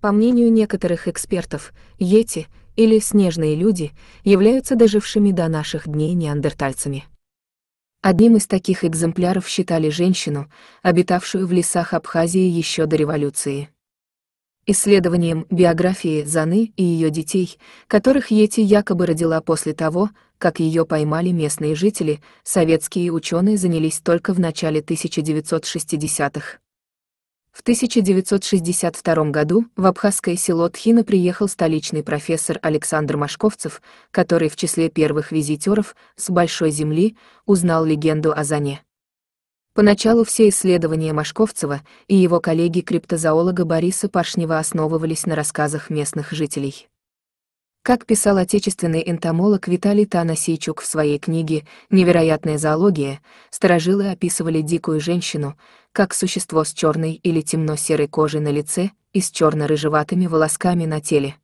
По мнению некоторых экспертов, йети, или снежные люди, являются дожившими до наших дней неандертальцами. Одним из таких экземпляров считали женщину, обитавшую в лесах Абхазии еще до революции. Исследованием биографии Заны и ее детей, которых Йети якобы родила после того, как ее поймали местные жители, советские ученые занялись только в начале 1960-х. В 1962 году в абхазское село Тхина приехал столичный профессор Александр Машковцев, который в числе первых визитеров с Большой Земли узнал легенду о Зане. Поначалу все исследования Машковцева и его коллеги-криптозоолога Бориса Пашнева основывались на рассказах местных жителей. Как писал отечественный энтомолог Виталий Танасийчук в своей книге «Невероятная зоология», старожилы описывали дикую женщину, как существо с черной или темно-серой кожей на лице и с черно-рыжеватыми волосками на теле.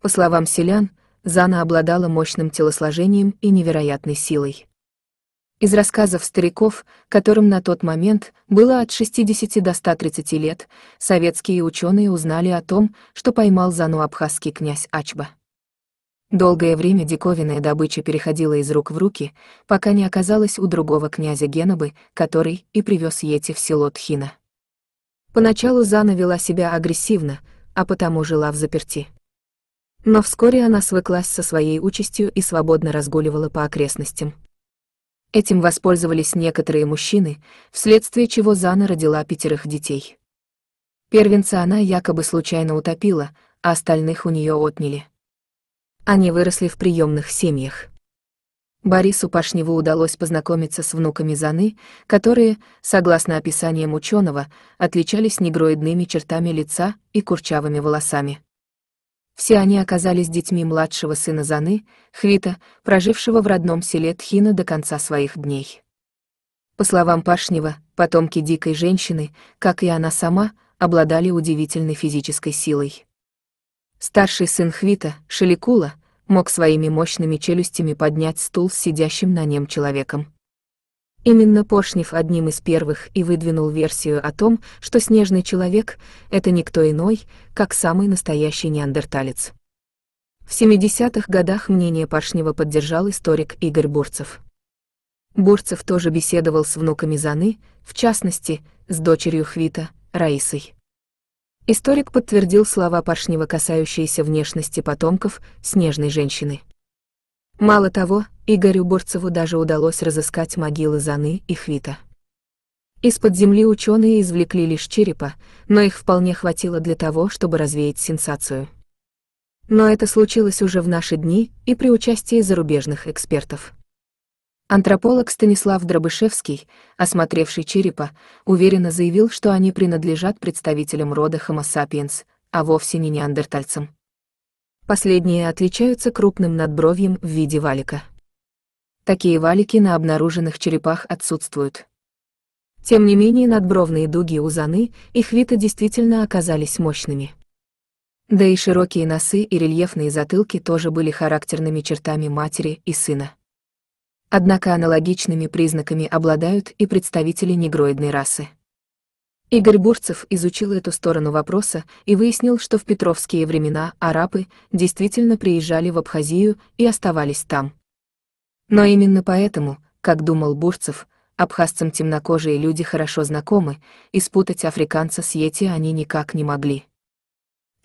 По словам селян, Зана обладала мощным телосложением и невероятной силой. Из рассказов стариков, которым на тот момент было от 60 до 130 лет, советские ученые узнали о том, что поймал Зану абхазский князь Ачба. Долгое время диковинная добыча переходила из рук в руки, пока не оказалась у другого князя Генобы, который и привез Йети в село Тхина. Поначалу Зана вела себя агрессивно, а потому жила в заперти. Но вскоре она свыклась со своей участью и свободно разгуливала по окрестностям. Этим воспользовались некоторые мужчины, вследствие чего Зана родила пятерых детей. Первенца она якобы случайно утопила, а остальных у нее отняли. Они выросли в приемных семьях. Борису Пашневу удалось познакомиться с внуками Заны, которые, согласно описаниям ученого, отличались негроидными чертами лица и курчавыми волосами. Все они оказались детьми младшего сына Заны, Хвита, прожившего в родном селе Тхина до конца своих дней. По словам Пашнева, потомки дикой женщины, как и она сама, обладали удивительной физической силой. Старший сын Хвита, Шеликула, мог своими мощными челюстями поднять стул с сидящим на нем человеком. Именно Пошнев одним из первых и выдвинул версию о том, что снежный человек — это никто иной, как самый настоящий неандерталец. В 70-х годах мнение Пашнева поддержал историк Игорь Бурцев. Бурцев тоже беседовал с внуками Заны, в частности, с дочерью Хвита, Раисой. Историк подтвердил слова Пашнева, касающиеся внешности потомков снежной женщины. Мало того, Игорю Борцеву даже удалось разыскать могилы Заны и Хвита. Из-под земли ученые извлекли лишь черепа, но их вполне хватило для того, чтобы развеять сенсацию. Но это случилось уже в наши дни и при участии зарубежных экспертов. Антрополог Станислав Дробышевский, осмотревший черепа, уверенно заявил, что они принадлежат представителям рода Homo sapiens, а вовсе не неандертальцам. Последние отличаются крупным надбровьем в виде валика. Такие валики на обнаруженных черепах отсутствуют. Тем не менее надбровные дуги у заны и хвита действительно оказались мощными. Да и широкие носы и рельефные затылки тоже были характерными чертами матери и сына. Однако аналогичными признаками обладают и представители негроидной расы. Игорь Бурцев изучил эту сторону вопроса и выяснил, что в петровские времена арабы действительно приезжали в Абхазию и оставались там. Но именно поэтому, как думал Бурцев, абхазцам темнокожие люди хорошо знакомы, и спутать африканца с Йети они никак не могли.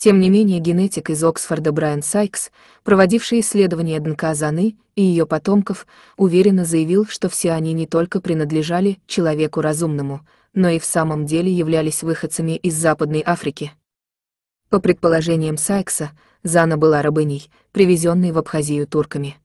Тем не менее генетик из Оксфорда Брайан Сайкс, проводивший исследование ДНК Заны и ее потомков, уверенно заявил, что все они не только принадлежали человеку разумному, но и в самом деле являлись выходцами из Западной Африки. По предположениям Сайкса, Зана была рабыней, привезенной в Абхазию турками.